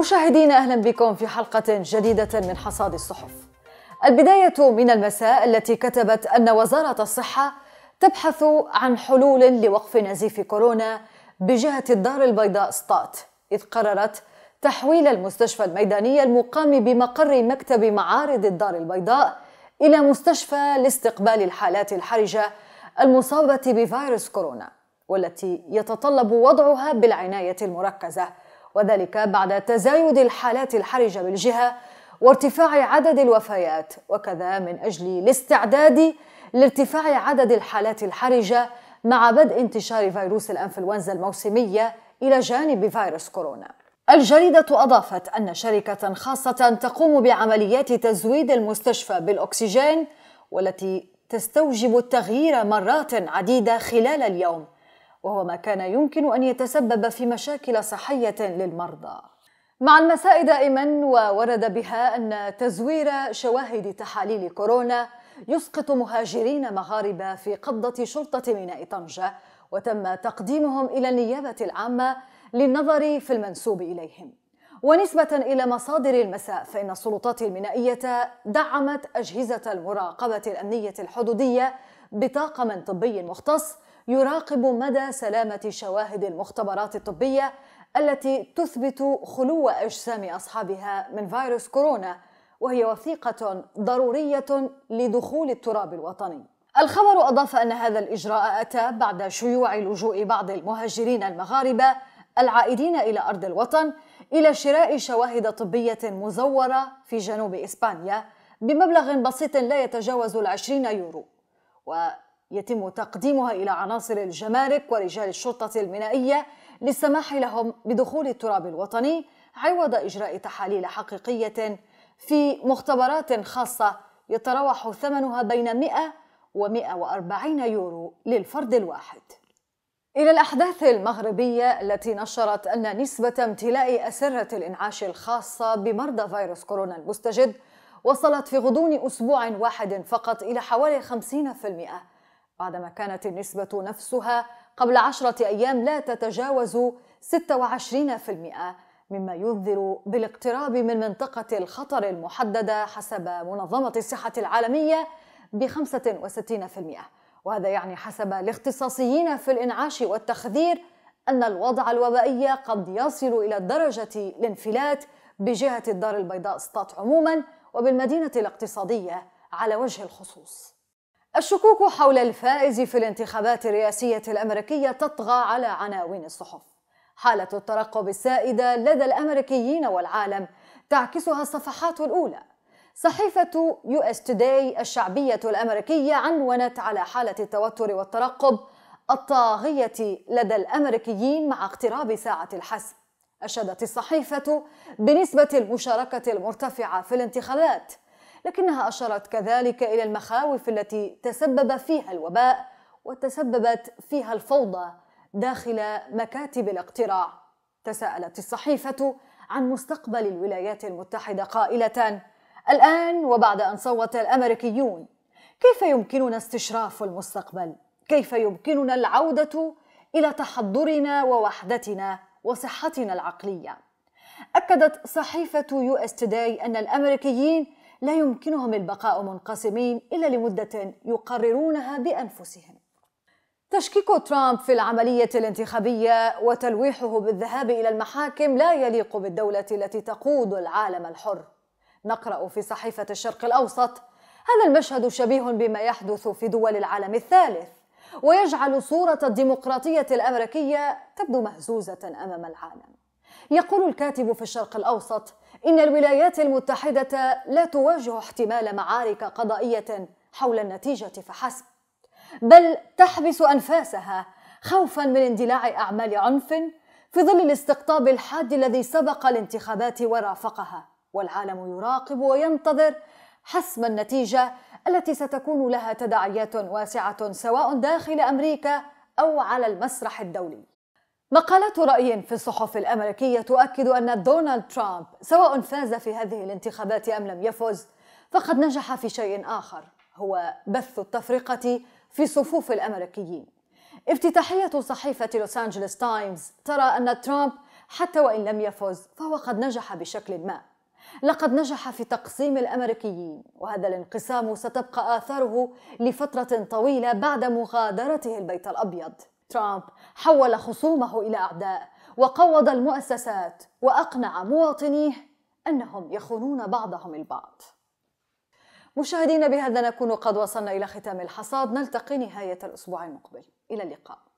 مشاهدينا اهلا بكم في حلقه جديده من حصاد الصحف. البدايه من المساء التي كتبت ان وزاره الصحه تبحث عن حلول لوقف نزيف كورونا بجهه الدار البيضاء ستات، اذ قررت تحويل المستشفى الميداني المقام بمقر مكتب معارض الدار البيضاء الى مستشفى لاستقبال الحالات الحرجه المصابه بفيروس كورونا والتي يتطلب وضعها بالعنايه المركزه وذلك بعد تزايد الحالات الحرجة بالجهة وارتفاع عدد الوفيات وكذا من أجل الاستعداد لارتفاع عدد الحالات الحرجة مع بدء انتشار فيروس الانفلونزا الموسمية إلى جانب فيروس كورونا. الجريدة أضافت أن شركة خاصة تقوم بعمليات تزويد المستشفى بالأكسجين والتي تستوجب التغيير مرات عديدة خلال اليوم وهو ما كان يمكن أن يتسبب في مشاكل صحية للمرضى مع المساء دائما وورد بها أن تزوير شواهد تحاليل كورونا يسقط مهاجرين مغاربة في قبضة شرطة ميناء طنجة وتم تقديمهم إلى النيابة العامة للنظر في المنسوب إليهم ونسبة إلى مصادر المساء فإن السلطات المينائية دعمت أجهزة المراقبة الأمنية الحدودية بطاقم طبي مختص يراقب مدى سلامة شواهد المختبرات الطبية التي تثبت خلو أجسام أصحابها من فيروس كورونا وهي وثيقة ضرورية لدخول التراب الوطني. الخبر أضاف أن هذا الإجراء أتى بعد شيوع لجوء بعض المهاجرين المغاربة العائدين إلى أرض الوطن إلى شراء شواهد طبية مزورة في جنوب إسبانيا بمبلغ بسيط لا يتجاوز العشرين يورو يتم تقديمها إلى عناصر الجمارك ورجال الشرطة المينائية للسماح لهم بدخول التراب الوطني عوض إجراء تحاليل حقيقية في مختبرات خاصة يتراوح ثمنها بين 100 و 140 يورو للفرد الواحد إلى الأحداث المغربية التي نشرت أن نسبة امتلاء أسرة الإنعاش الخاصة بمرضى فيروس كورونا المستجد وصلت في غضون أسبوع واحد فقط إلى حوالي 50% بعدما كانت النسبة نفسها قبل عشرة أيام لا تتجاوز 26% مما ينذر بالاقتراب من منطقة الخطر المحددة حسب منظمة الصحة العالمية ب 65% وهذا يعني حسب الاختصاصيين في الإنعاش والتخذير أن الوضع الوبائي قد يصل إلى درجة الانفلات بجهة الدار البيضاء سطات عموما وبالمدينة الاقتصادية على وجه الخصوص الشكوك حول الفائز في الانتخابات الرئاسية الأمريكية تطغى على عناوين الصحف. حالة الترقب السائدة لدى الأمريكيين والعالم تعكسها الصفحات الأولى. صحيفة يو اس توداي الشعبية الأمريكية عنونت على حالة التوتر والترقب الطاغية لدى الأمريكيين مع اقتراب ساعة الحسم. أشادت الصحيفة بنسبة المشاركة المرتفعة في الانتخابات لكنها أشارت كذلك إلى المخاوف التي تسبب فيها الوباء وتسببت فيها الفوضى داخل مكاتب الاقتراع تساءلت الصحيفة عن مستقبل الولايات المتحدة قائلة الآن وبعد أن صوت الأمريكيون كيف يمكننا استشراف المستقبل؟ كيف يمكننا العودة إلى تحضرنا ووحدتنا وصحتنا العقلية؟ أكدت صحيفة يو اس توداي أن الأمريكيين لا يمكنهم البقاء منقسمين إلا لمدة يقررونها بأنفسهم تشكيك ترامب في العملية الانتخابية وتلويحه بالذهاب إلى المحاكم لا يليق بالدولة التي تقود العالم الحر نقرأ في صحيفة الشرق الأوسط هذا المشهد شبيه بما يحدث في دول العالم الثالث ويجعل صورة الديمقراطية الأمريكية تبدو مهزوزة أمام العالم يقول الكاتب في الشرق الأوسط إن الولايات المتحدة لا تواجه احتمال معارك قضائية حول النتيجة فحسب، بل تحبس أنفاسها خوفا من اندلاع أعمال عنف في ظل الاستقطاب الحاد الذي سبق الانتخابات ورافقها، والعالم يراقب وينتظر حسم النتيجة التي ستكون لها تداعيات واسعة سواء داخل أمريكا أو على المسرح الدولي. مقالات رأي في الصحف الأمريكية تؤكد أن دونالد ترامب سواء فاز في هذه الانتخابات أم لم يفز فقد نجح في شيء آخر هو بث التفرقة في صفوف الأمريكيين افتتاحية صحيفة لوس أنجلوس تايمز ترى أن ترامب حتى وإن لم يفز فهو قد نجح بشكل ما لقد نجح في تقسيم الامريكيين وهذا الانقسام ستبقى اثاره لفتره طويله بعد مغادرته البيت الابيض ترامب حول خصومه إلى أعداء وقوض المؤسسات وأقنع مواطنيه أنهم يخونون بعضهم البعض مشاهدينا بهذا نكون قد وصلنا إلى ختام الحصاد نلتقي نهاية الأسبوع المقبل إلى اللقاء